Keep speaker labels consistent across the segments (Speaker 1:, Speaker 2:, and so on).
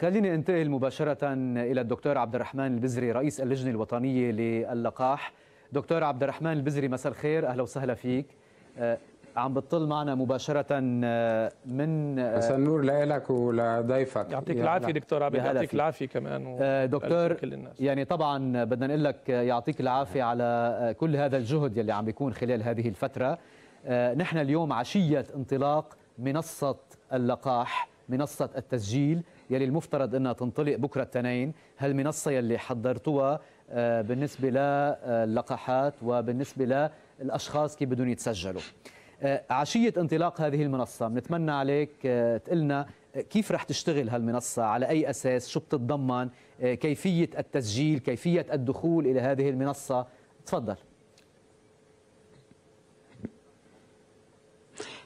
Speaker 1: خليني انتقل مباشرة إلى الدكتور عبد الرحمن البزري رئيس اللجنة الوطنية للقاح دكتور عبد الرحمن البزري مساء الخير أهلا وسهلا فيك آه، عم بتطل معنا مباشرة آه، من آه، مساء
Speaker 2: النور
Speaker 3: لك ولضيفك
Speaker 1: يعطيك العافية دكتور عبد يعطيك العافية
Speaker 2: كمان و... دكتور كل الناس.
Speaker 1: يعني طبعا بدنا نقول لك يعطيك العافية على كل هذا الجهد يلي عم بيكون خلال هذه الفترة نحن اليوم عشية انطلاق منصة اللقاح منصة التسجيل يلي المفترض أنها تنطلق بكرة التنين هالمنصة يلي حضرتوها آه، بالنسبة للقاحات وبالنسبة للأشخاص كيف بدهم يتسجلوا آه، عشية انطلاق هذه المنصة بنتمنى عليك آه، تقلنا كيف رح تشتغل هالمنصة على أي أساس شو بتتضمن كيفية التسجيل كيفية الدخول إلى هذه المنصة
Speaker 3: تفضل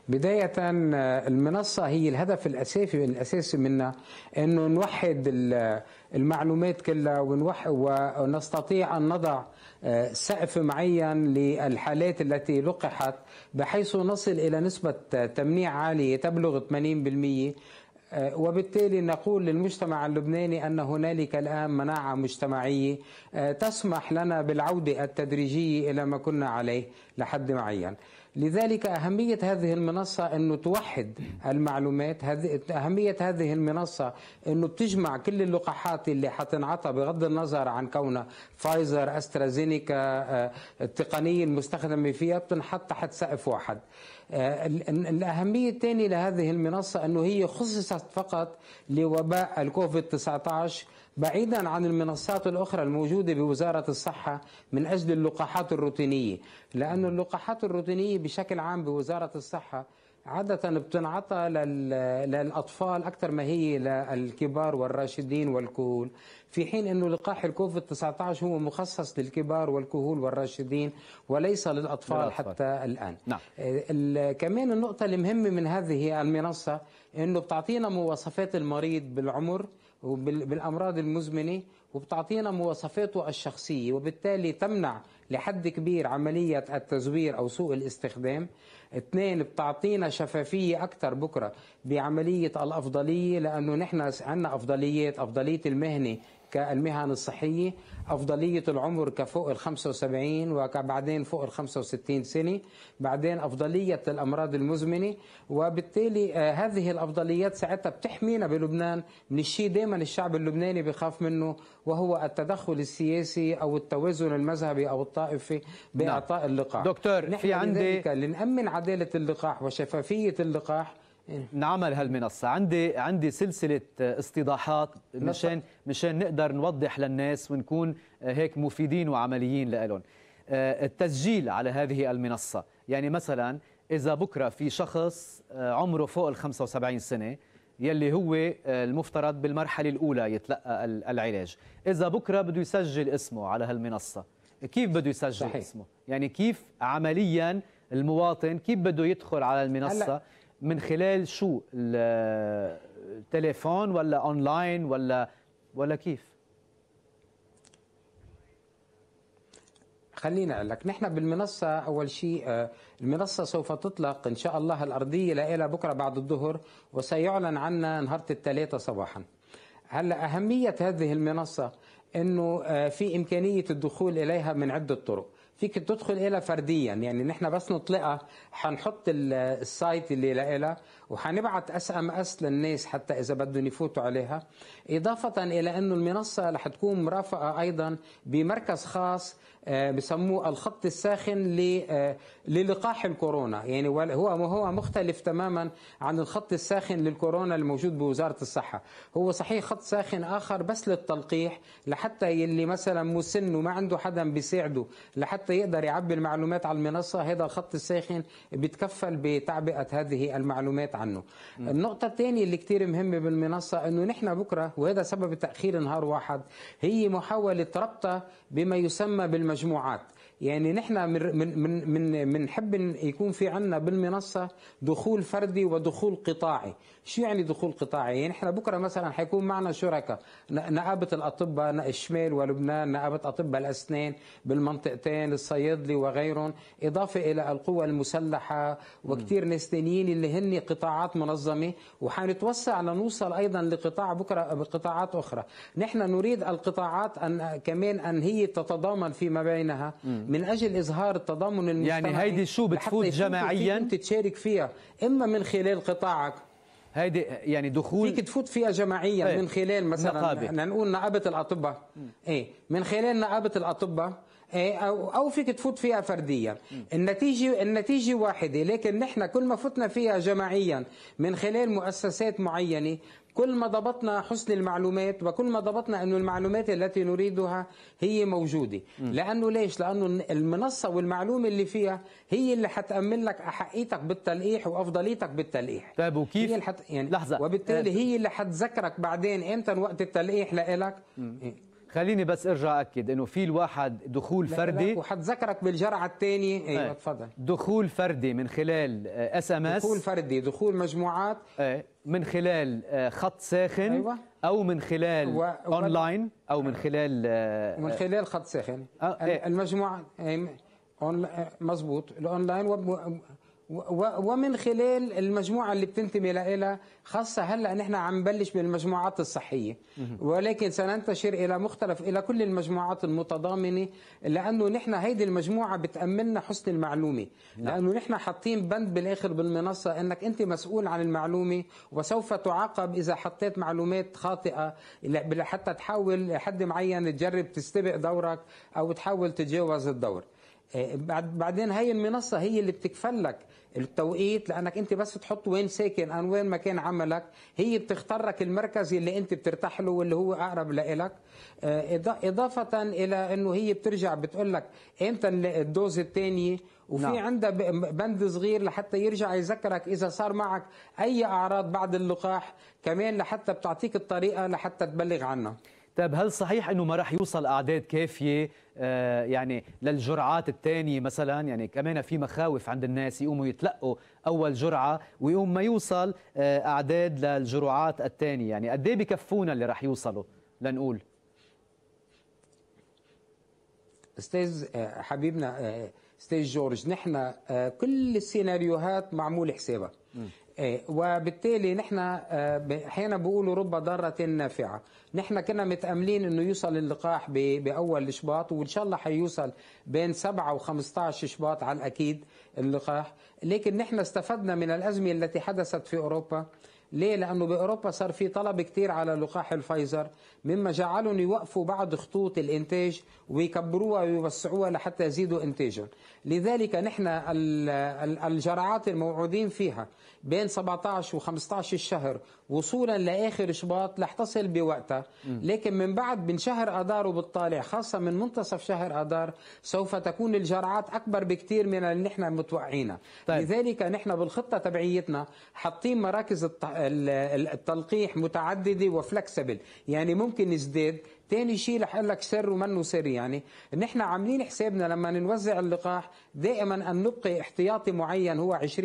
Speaker 3: بداية آه، المنصة هي الهدف الأساسي الأساسي منا أنه نوحد آه، المعلومات كلها ونستطيع أن نضع آه، سقف معين للحالات التي لقحت بحيث نصل إلى نسبة تمنيع عالية تبلغ 80% وبالتالي نقول للمجتمع اللبناني ان هنالك الان مناعه مجتمعيه تسمح لنا بالعوده التدريجيه الى ما كنا عليه لحد معين. لذلك أهمية هذه المنصة أنه توحد المعلومات هذه أهمية هذه المنصة أنه بتجمع كل اللقاحات اللي حتنعطى بغض النظر عن كونها فايزر أسترازينيكا آه، التقنية المستخدمة فيها بتنحط تحت سقف واحد آه، الأهمية الثانية لهذه المنصة أنه هي خصصت فقط لوباء الكوفيد 19 بعيدا عن المنصات الأخرى الموجودة بوزارة الصحة من أجل اللقاحات الروتينية لأن اللقاحات الروتينية بشكل عام بوزارة الصحة عادة بتنعطى للأطفال أكثر ما هي للكبار والراشدين والكهول في حين أنه لقاح الكوفيد 19 هو مخصص للكبار والكهول والراشدين وليس للأطفال, للأطفال. حتى الآن نعم. آه، كمان النقطة المهمة من هذه المنصة أنه بتعطينا مواصفات المريض بالعمر وبالامراض المزمنه وبتعطينا مواصفاته الشخصيه وبالتالي تمنع لحد كبير عمليه التزوير او سوء الاستخدام اثنين بتعطينا شفافيه اكثر بكره بعمليه الافضليه لانه نحن عندنا افضليات افضليه المهنه كالمهن الصحية أفضلية العمر كفوق ال 75 وبعدين فوق ال 65 سنة بعدين أفضلية الأمراض المزمنة وبالتالي آه، هذه الأفضليات ساعتها بتحمينا بلبنان من الشيء دائما الشعب اللبناني بخاف منه وهو التدخل السياسي أو التوازن المذهبي أو الطائفي نعم. بإعطاء اللقاح دكتور نحن في عندي لنأمن عدالة اللقاح وشفافية اللقاح نعمل هالمنصه عندي عندي سلسله
Speaker 1: استيضاحات مشان مشان نقدر نوضح للناس ونكون هيك مفيدين وعمليين لهم آه، التسجيل على هذه المنصه يعني مثلا اذا بكره في شخص آه، عمره فوق ال 75 سنه يلي هو آه، المفترض بالمرحله الاولى يتلقى العلاج اذا بكره بده يسجل اسمه على هالمنصه كيف بده يسجل صحيح. اسمه يعني كيف عمليا المواطن كيف بده يدخل على المنصه هلأ من خلال شو التليفون
Speaker 3: ولا اونلاين ولا ولا كيف خلينا اقول لك نحن بالمنصه اول شيء آه، المنصه سوف تطلق ان شاء الله الارضيه لها بكره بعد الظهر وسيعلن عنها نهار الثلاثه صباحا هلا اهميه هذه المنصه انه آه، في امكانيه الدخول اليها من عده طرق فيك تدخل إلى فرديا يعني نحن بس نطلقها حنحط السايت اللي لإلها وحنبعت اس ام اس للناس حتى اذا بدهم يفوتوا عليها اضافه الى انه المنصه رح تكون مرافقه ايضا بمركز خاص آه، بسموه الخط الساخن آه، للقاح الكورونا يعني هو هو مختلف تماما عن الخط الساخن للكورونا الموجود بوزاره الصحه هو صحيح خط ساخن اخر بس للتلقيح لحتى يلي مثلا مسن وما عنده حدا بيساعده لحتى يقدر يعبي المعلومات على المنصه هذا الخط الساخن بيتكفل بتعبئه هذه المعلومات عنه م. النقطه الثانيه اللي كثير مهمه بالمنصه انه نحن بكره وهذا سبب تاخير نهار واحد هي محاوله ربطها بما يسمى بالمجموعة مجموعات يعني نحن من من من بنحب يكون في عندنا بالمنصه دخول فردي ودخول قطاعي، شو يعني دخول قطاعي؟ يعني نحن بكره مثلا حيكون معنا شركاء نقابه الاطباء الشمال ولبنان، نقابه اطباء الاسنان بالمنطقتين، الصيدلي وغيرهم، اضافه الى القوى المسلحه وكثير ناس ثانيين اللي هن قطاعات منظمه وحنتوسع لنوصل ايضا لقطاع بكره بقطاعات اخرى، نحن نريد القطاعات ان كمان ان هي تتضامن فيما بينها من اجل اظهار التضامن المجتمعي يعني هيدي شو بتفوت جماعيا تشارك فيها اما من خلال قطاعك هيدي يعني دخول فيك تفوت فيها جماعيا ايه؟ من خلال مثلا نقابة. نقول نقابه الاطباء ايه من خلال نقابه الاطباء ايه او او فيك تفوت فيها فرديا النتيجه النتيجه واحده لكن نحن كل ما فتنا فيها جماعيا من خلال مؤسسات معينه كل ما ضبطنا حسن المعلومات وكل ما ضبطنا أن المعلومات التي نريدها هي موجودة م. لأنه ليش؟ لأنه المنصة والمعلومة اللي فيها هي اللي حتأمن لك أحقيتك بالتلقيح وأفضليتك بالتلقيح طيب وكيف؟ هي اللي حت... يعني لحظة وبالتالي آه، هي اللي حتذكرك بعدين إمتى وقت التلقيح لإلك خليني بس ارجع اكد انه في الواحد
Speaker 1: دخول فردي وحتذكرك بالجرعه الثانيه ايوه تفضل دخول فردي من خلال اس ام اس دخول فردي دخول مجموعات ايه من خلال آه، خط ساخن أيوة. او من خلال و... اونلاين او من خلال آه، من خلال خط ساخن
Speaker 3: ايه المجموعه مزبوط الاونلاين ومن خلال المجموعه اللي بتنتمي لها خاصه هلا نحن عم نبلش بالمجموعات الصحيه ولكن سننتشر الى مختلف الى كل المجموعات المتضامنه لانه نحن هيدي المجموعه بتامننا حسن المعلومه نعم. لانه نحن حاطين بند بالاخر بالمنصه انك انت مسؤول عن المعلومه وسوف تعاقب اذا حطيت معلومات خاطئه حتى تحاول حد معين تجرب تستبق دورك او تحاول تتجاوز الدور آه، بعد بعدين هي المنصة هي اللي بتكفل لك التوقيت لأنك أنت بس تحط وين ساكن أو وين مكان عملك هي بتختار لك المركز اللي أنت بترتاح له واللي هو أقرب لإلك آه، إضافة إلى أنه هي بترجع بتقول لك إمتى الدوز الثانية وفي نعم. عندها بند صغير لحتى يرجع يذكرك إذا صار معك أي أعراض بعد اللقاح كمان لحتى بتعطيك الطريقة لحتى تبلغ عنها طيب هل صحيح انه ما راح يوصل اعداد كافيه
Speaker 1: آه، يعني للجرعات الثانيه مثلا يعني كمان في مخاوف عند الناس يقوموا يتلقوا اول جرعه ويقوم ما يوصل آه، اعداد للجرعات الثانيه يعني قد
Speaker 3: ايه بكفونا اللي راح يوصلوا لنقول استاذ آه، حبيبنا استاذ جورج نحن آه، كل السيناريوهات معمول حسابها آه، وبالتالي نحن آه، احيانا بيقولوا رب ضاره نافعه نحن كنا متاملين انه يوصل اللقاح باول شباط وان شاء الله حيوصل بين 7 و15 شباط على الاكيد اللقاح لكن نحن استفدنا من الازمه التي حدثت في اوروبا ليه؟ لأنه بأوروبا صار في طلب كتير على لقاح الفايزر مما جعلهم يوقفوا بعض خطوط الإنتاج ويكبروها ويوسعوها لحتى يزيدوا إنتاجهم لذلك نحن الجرعات الموعودين فيها بين 17 و 15 الشهر وصولا لاخر شباط لحتصل بوقتها لكن من بعد من شهر اذار وبالطالع خاصه من منتصف شهر اذار سوف تكون الجرعات اكبر بكثير من اللي نحن متوقعينها طيب. لذلك نحن بالخطه تبعيتنا حاطين مراكز التلقيح متعدده وفلكسبل يعني ممكن نزداد تاني شيء رح اقول لك سر ومنه سر يعني نحن عاملين حسابنا لما نوزع اللقاح دائما ان نبقي احتياطي معين هو 20%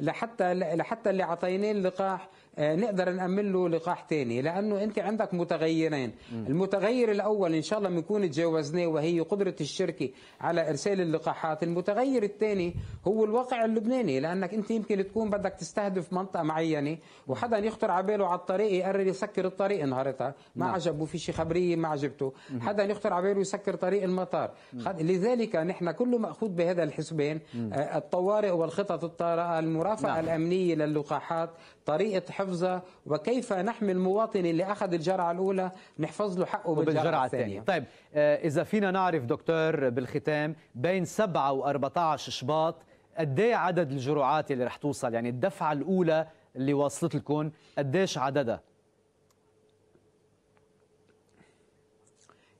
Speaker 3: لحتى لحتى اللي اعطيناه اللقاح آه، نقدر نأمن له لقاح ثاني لأنه أنت عندك متغيرين المتغير الأول إن شاء الله بنكون تجاوزناه وهي قدرة الشركة على إرسال اللقاحات المتغير الثاني هو الواقع اللبناني لأنك أنت يمكن تكون بدك تستهدف منطقة معينة وحدا يخطر على باله على الطريق يقرر يسكر الطريق نهارتها ما نعم. عجبه في شي خبرية ما عجبته حدا يخطر على باله يسكر طريق المطار لذلك نحن كله مأخوذ بهذا الحسبان آه، الطوارئ والخطط الطارئة المرافقة نعم. الأمنية للقاحات طريقة حفظه وكيف نحمي المواطن اللي أخذ الجرعة الأولى نحفظ له حقه بالجرعة الثانية طيب آه، إذا فينا
Speaker 1: نعرف دكتور بالختام بين 7 و14 شباط قد ايه عدد الجرعات اللي رح توصل يعني الدفعة الأولى اللي وصلت لكم قديش عددها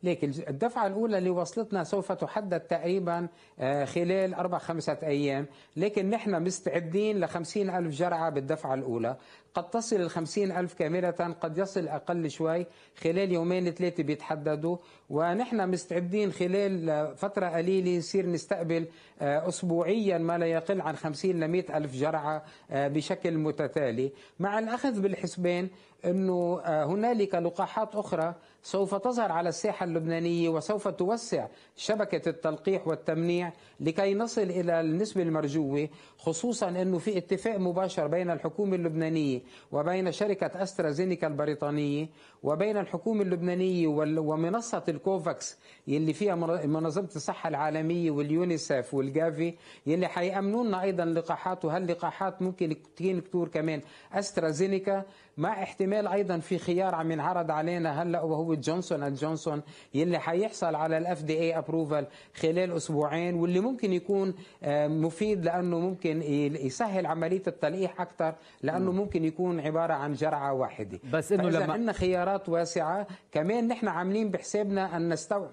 Speaker 3: لكن الدفعة الأولى اللي وصلتنا سوف تحدد تقريبا آه، خلال أربع خمسة أيام لكن نحن مستعدين لخمسين ألف جرعة بالدفعة الأولى قد تصل الخمسين ألف كاملة قد يصل أقل شوي خلال يومين ثلاثة بيتحددوا ونحن مستعدين خلال آه، فترة قليلة يصير نستقبل آه، أسبوعيا ما لا يقل عن خمسين لمئة ألف جرعة بشكل متتالي مع الأخذ بالحسبان أنه آه، هنالك لقاحات أخرى سوف تظهر على الساحة اللبنانية وسوف توسع شبكة التلقيح والتمنيع لكي نصل إلى النسبة المرجوة خصوصا أنه في اتفاق مباشر بين الحكومة اللبنانية وبين شركة أسترازينيكا البريطانية وبين الحكومة اللبنانية ومنصة الكوفاكس يلي فيها منظمة الصحة العالمية واليونيسف والجافي يلي حيأمنوا لنا أيضا لقاحات وهاللقاحات ممكن تكون كتور كمان أسترازينيكا مع احتمال ايضا في خيار عم ينعرض علينا هلا وهو جونسون اند جونسون يلي حيحصل على الاف دي اي ابروفال خلال اسبوعين واللي ممكن يكون آه، مفيد لانه ممكن يسهل عمليه التلقيح اكثر لانه نعم. ممكن يكون عباره عن جرعه واحده بس انه لما عندنا خيارات واسعه كمان نحن عاملين بحسابنا ان نستوعب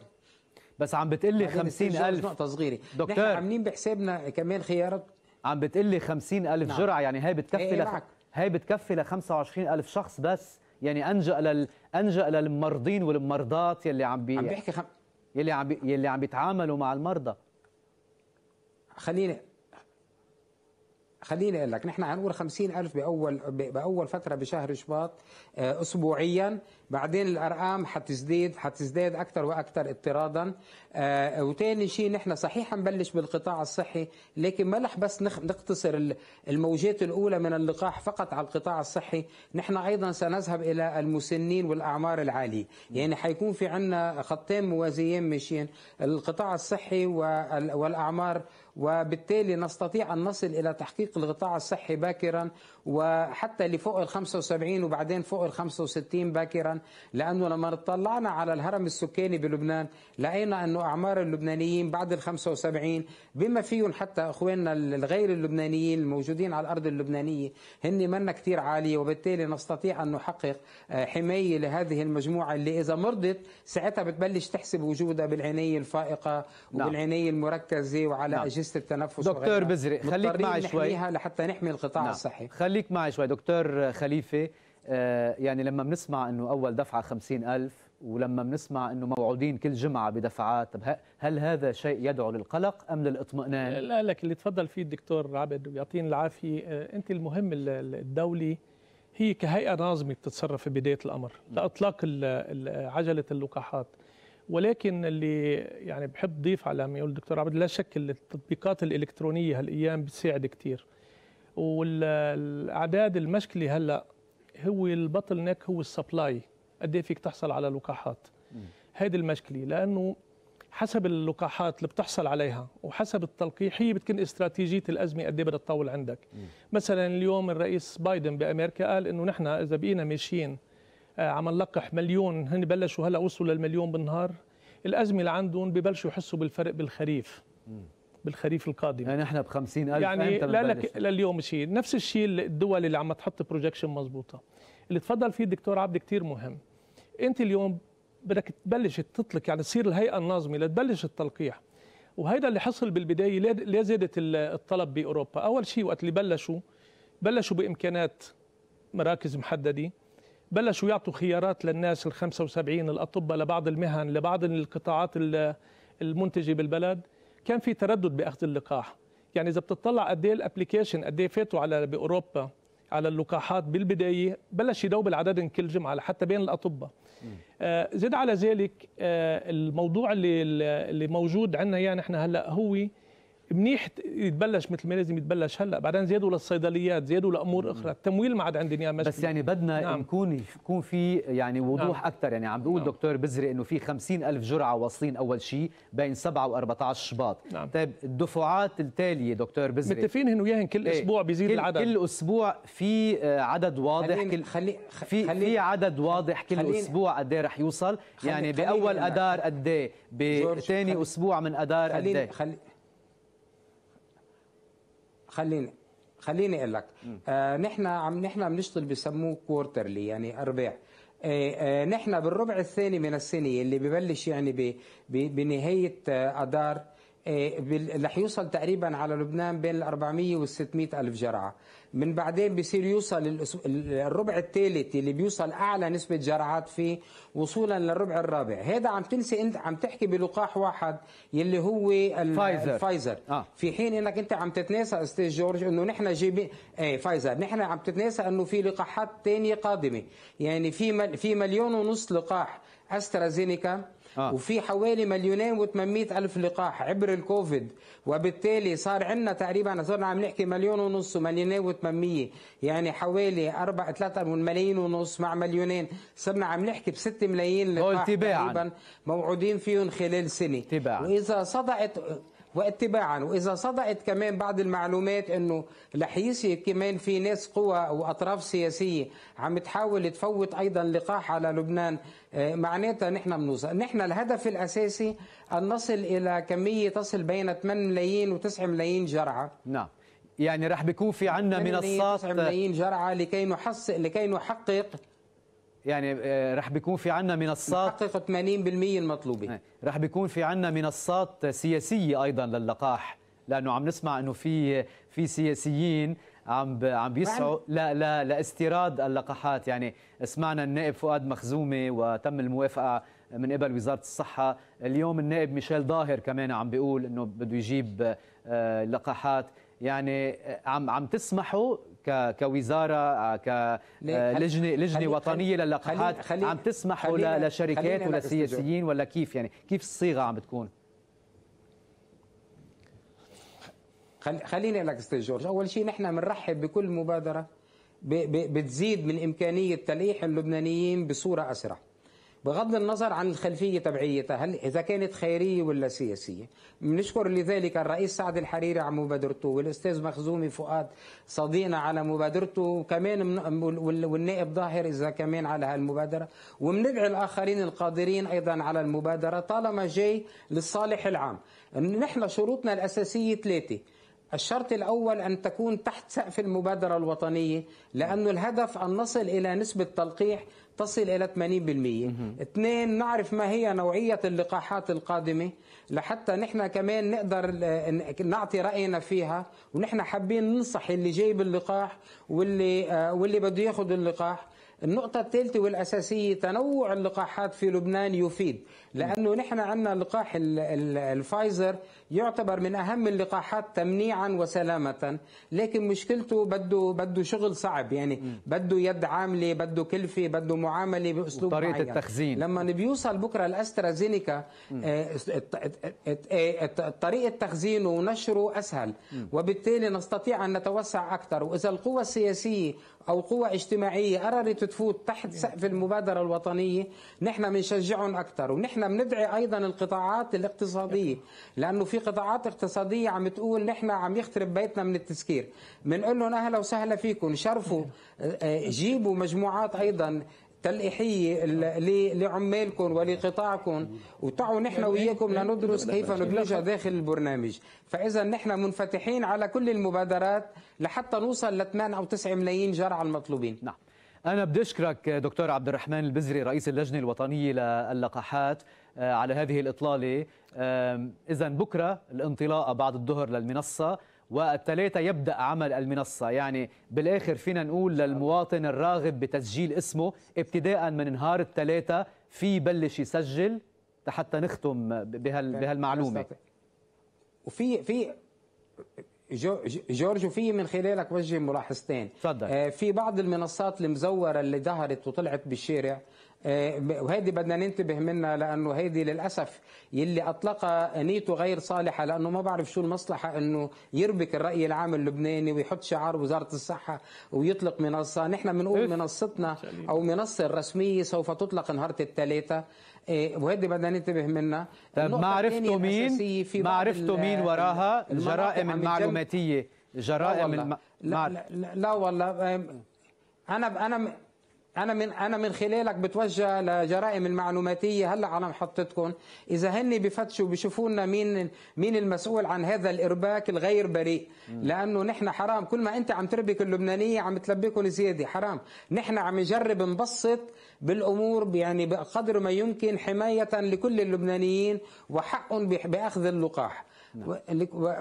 Speaker 1: بس عم بتقلي 50000 نقطه صغيره دكتور نحن عاملين بحسابنا
Speaker 3: كمان خيارات
Speaker 1: عم بتقلي 50000 نعم. جرعه يعني هي بتكفي إيه، إيه، لك هاي بتكفي ل 25 ألف شخص بس يعني انجا لل انجا للمرضين والمرضات يلي عم بي عم بيحكي خم... يلي عم بي...
Speaker 3: يلي عم بيتعاملوا مع المرضى خليني خليني اقول لك نحن عم نقول الف باول باول فتره بشهر شباط آه، اسبوعيا بعدين الارقام حتزداد حتزداد اكثر واكثر اضطرادا آه وثاني شيء نحن صحيح نبلش بالقطاع الصحي لكن ما رح بس نقتصر الموجات الاولى من اللقاح فقط على القطاع الصحي نحن ايضا سنذهب الى المسنين والاعمار العاليه يعني حيكون في عندنا خطين موازيين ماشيين القطاع الصحي والاعمار وبالتالي نستطيع أن نصل إلى تحقيق القطاع الصحي باكرا وحتى لفوق ال 75 وبعدين فوق ال 65 باكرا لأنه لما اطلعنا على الهرم السكاني بلبنان لقينا أنه أعمار اللبنانيين بعد ال 75 بما فيهم حتى إخواننا الغير اللبنانيين الموجودين على الأرض اللبنانية هن منا كتير عالية وبالتالي نستطيع أن نحقق آه، حماية لهذه المجموعة اللي إذا مرضت ساعتها بتبلش تحسب وجودها بالعناية الفائقة نعم. وبالعناية المركزة وعلى نعم. أجهزة أجهزة التنفس دكتور بزري خليك معي شوي
Speaker 1: لحتى نحمي القطاع نعم. الصحي خليك معي شوي دكتور خليفة آه يعني لما بنسمع أنه أول دفعة خمسين ألف ولما بنسمع انه موعودين كل جمعه بدفعات طب
Speaker 2: هل هذا شيء يدعو للقلق ام للاطمئنان لا لك اللي تفضل فيه الدكتور عبد ويعطيني العافيه آه، انت المهم الدولي هي كهيئه ناظمه بتتصرف في بدايه الامر لاطلاق عجله اللقاحات ولكن اللي يعني بحب ضيف على ما يقول الدكتور عبد لا شك التطبيقات الالكترونيه هالايام بتساعد كثير والاعداد المشكله هلا هو البطل نيك هو السبلاي قد إيه فيك تحصل على لقاحات هيدي المشكله لانه حسب اللقاحات اللي بتحصل عليها وحسب التلقيح هي بتكون استراتيجيه الازمه قد ايه بدها تطول عندك مثلا اليوم الرئيس بايدن بامريكا قال انه نحن اذا بقينا ماشيين آه، عم نلقح مليون هن بلشوا هلا وصلوا للمليون بالنهار الازمه اللي عندهم ببلشوا يحسوا بالفرق بالخريف بالخريف القادم يعني احنا ب 50000 يعني لا لك لليوم شيء نفس الشيء الدول اللي عم تحط بروجكشن مضبوطه اللي تفضل فيه الدكتور عبد كثير مهم انت اليوم بدك تبلش تطلق يعني تصير الهيئه الناظمه لتبلش التلقيح وهيدا اللي حصل بالبدايه ليه زادت الطلب باوروبا اول شيء وقت اللي بلشوا بلشوا بامكانات مراكز محدده بلشوا يعطوا خيارات للناس ال 75 الاطباء لبعض المهن لبعض القطاعات المنتجه بالبلد كان في تردد باخذ اللقاح يعني اذا بتطلع قد ايه الابلكيشن قد ايه فاتوا على باوروبا على اللقاحات بالبدايه بلش يدوب العدد كل جمعه حتى بين الاطباء آه زد على ذلك آه الموضوع اللي اللي موجود عندنا يعني احنا هلا هو منيح يتبلش مثل ما لازم يتبلش هلا بعدين زيادوا للصيدليات زادوا لامور اخرى التمويل ما عاد عندنا مشكله بس يعني بدنا نعم. نكون يكون
Speaker 1: في يعني نعم. وضوح نعم. اكثر يعني عم بيقول نعم. دكتور بزري انه في 50000 جرعه واصلين اول شيء بين 7 و14 شباط نعم. طيب الدفعات التاليه دكتور بزري متفقين
Speaker 2: انه ياهن كل ايه. اسبوع بيزيد كل العدد كل اسبوع
Speaker 1: في آه، عدد واضح خلين كل خلي في خلي في عدد واضح كل اسبوع قد ايه رح يوصل يعني باول ادار قد ايه بثاني
Speaker 3: اسبوع من ادار قد ايه خليني خليني اقول لك آه نحن عم نحن بنشتغل بسموه كوارترلي يعني ارباع آه آه نحن بالربع الثاني من السنه اللي ببلش يعني ب بنهايه آه اذار آه، اللي هيوصل تقريبا على لبنان بين 400 وال 600 ألف جرعة من بعدين بيصير يوصل الربع الثالث اللي بيوصل أعلى نسبة جرعات فيه وصولا للربع الرابع هذا عم تنسي أنت عم تحكي بلقاح واحد يلي هو الفايزر, الفايزر. آه. في حين أنك أنت عم تتناسى أستاذ جورج أنه نحن جيب ايه فايزر نحن عم تتناسى أنه في لقاحات ثانيه قادمة يعني في مل... في مليون ونص لقاح أسترازينيكا آه. وفي حوالي مليونين و800 ألف لقاح عبر الكوفيد وبالتالي صار عندنا تقريبا صرنا عم نحكي مليون ونص ومليونين و800 يعني حوالي أربع ثلاثة من ملايين ونص مع مليونين صرنا عم نحكي ب 6 ملايين لقاح تقريبا موعودين فيهم خلال سنة تباعا وإذا صدعت واتباعا واذا صدقت كمان بعض المعلومات انه رح يصير كمان في ناس قوى واطراف سياسيه عم تحاول تفوت ايضا لقاح على لبنان آه، معناتها نحن بنوصل نحن الهدف الاساسي ان نصل الى كميه تصل بين 8 ملايين و9 ملايين جرعه نعم يعني رح
Speaker 1: بيكون في عندنا
Speaker 3: منصات 9 ملايين جرعه لكي نحصل لكي نحقق
Speaker 1: يعني آه، رح بيكون في عنا منصات نحقق 80% المطلوبة إيه، رح بيكون في عنا منصات سياسية أيضا للقاح لأنه عم نسمع أنه في في سياسيين عم عم بيسعوا لا لا لاستيراد اللقاحات يعني سمعنا النائب فؤاد مخزومه وتم الموافقه من قبل وزاره الصحه اليوم النائب ميشيل ظاهر كمان عم بيقول انه بده يجيب آه، لقاحات يعني آه، عم عم تسمحوا كوزاره كلجنه لجنه وطنيه للقاحات عم تسمحوا لشركات ولسياسيين ولا كيف يعني كيف الصيغه عم بتكون
Speaker 3: خليني لك استاذ جورج اول شيء نحن بنرحب بكل مبادره بتزيد من امكانيه تلقيح اللبنانيين بصوره اسرع بغض النظر عن الخلفية تبعيتها هل إذا كانت خيرية ولا سياسية بنشكر لذلك الرئيس سعد الحريري على مبادرته والأستاذ مخزومي فؤاد صديقنا على مبادرته وكمان والنائب ظاهر إذا كمان على هالمبادرة وبندعي الآخرين القادرين أيضا على المبادرة طالما جاي للصالح العام نحن شروطنا الأساسية ثلاثة الشرط الأول أن تكون تحت سقف المبادرة الوطنية لأنه الهدف أن نصل إلى نسبة تلقيح تصل إلى 80% اثنين نعرف ما هي نوعية اللقاحات القادمة لحتى نحن كمان نقدر نعطي رأينا فيها ونحن حابين ننصح اللي جايب اللقاح واللي آه، واللي بده ياخذ اللقاح النقطة الثالثة والأساسية تنوع اللقاحات في لبنان يفيد لأنه نحن عندنا لقاح الفايزر يعتبر من أهم اللقاحات تمنيعا وسلامة لكن مشكلته بده بده شغل صعب يعني بده يد عاملة بده كلفة بده معاملة بأسلوب طريقة التخزين لما بيوصل بكرة الأسترازينيكا آه، طريقة تخزينه ونشره أسهل وبالتالي نستطيع أن نتوسع أكثر وإذا القوى السياسية أو قوى اجتماعية قررت تفوت تحت سقف المبادرة الوطنية نحن بنشجعهم أكثر ونحن بندعي أيضا القطاعات الاقتصادية لأنه في قطاعات اقتصادية عم تقول نحن عم يخترب بيتنا من التسكير بنقول لهم أهلا وسهلا فيكم شرفوا آه، آه، جيبوا مجموعات أيضا تلقيحيه لعمالكم ولقطاعكم وتعوا نحن وياكم لندرس كيف ندمجها داخل البرنامج فاذا نحن منفتحين على كل المبادرات لحتى نوصل ل 8 او 9 ملايين جرعه المطلوبين نعم أنا بدي أشكرك دكتور عبد
Speaker 1: الرحمن البزري رئيس اللجنة الوطنية للقاحات آه، على هذه الإطلالة إذا بكرة الانطلاقة بعد الظهر للمنصة والثلاثة يبدأ عمل المنصة يعني بالآخر فينا نقول للمواطن الراغب بتسجيل اسمه ابتداء من نهار الثلاثة في بلش يسجل حتى نختم بهال
Speaker 3: بهالمعلومة وفي في جورج في من خلالك وجه ملاحظتين تفضل آه، في بعض المنصات المزوره اللي ظهرت وطلعت بالشارع آه، وهذه بدنا ننتبه منها لانه هذه للاسف يلي اطلقها نيته غير صالحه لانه ما بعرف شو المصلحه انه يربك الراي العام اللبناني ويحط شعار وزاره الصحه ويطلق منصه، نحن بنقول منصتنا يعني؟ او منصه الرسميه سوف تطلق نهار الثلاثاء آه، وهذه بدنا ننتبه منها طيب، ما عرفتوا مين ما عرفتوا مين وراها الجرائم المعلوماتيه جرائم لا والله, الم... لا, لا, لا والله انا انا انا من انا من خلالك بتوجه لجرائم المعلوماتيه هلا على محطتكم اذا هن بفتشوا بيشوفوا لنا مين مين المسؤول عن هذا الارباك الغير بريء لانه نحن حرام كل ما انت عم تربك اللبنانيه عم تلبيكم زياده حرام نحن عم نجرب نبسط بالامور يعني بقدر ما يمكن حمايه لكل اللبنانيين وحق باخذ اللقاح نعم.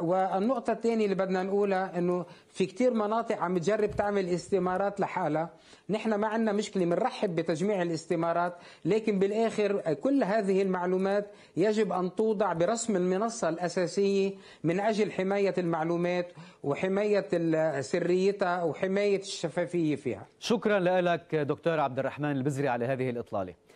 Speaker 3: والنقطة الثانية اللي بدنا نقولها انه في كتير مناطق عم تجرب تعمل استمارات لحالها، نحن ما عندنا مشكلة بنرحب بتجميع الاستمارات، لكن بالاخر كل هذه المعلومات يجب ان توضع برسم المنصة الأساسية من اجل حماية المعلومات وحماية سريتها وحماية الشفافية فيها.
Speaker 1: شكرا لك دكتور عبد الرحمن البزري على هذه الإطلالة.